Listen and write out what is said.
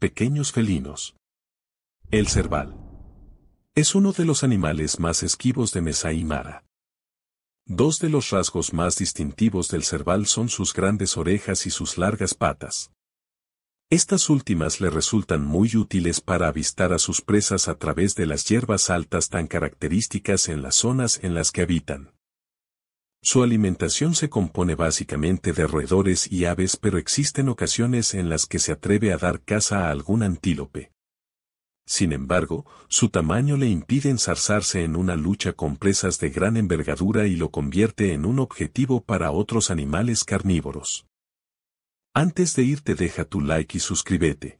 Pequeños felinos. El cerval. Es uno de los animales más esquivos de y Mara. Dos de los rasgos más distintivos del cerval son sus grandes orejas y sus largas patas. Estas últimas le resultan muy útiles para avistar a sus presas a través de las hierbas altas tan características en las zonas en las que habitan. Su alimentación se compone básicamente de roedores y aves pero existen ocasiones en las que se atreve a dar caza a algún antílope. Sin embargo, su tamaño le impide ensarzarse en una lucha con presas de gran envergadura y lo convierte en un objetivo para otros animales carnívoros. Antes de irte deja tu like y suscríbete.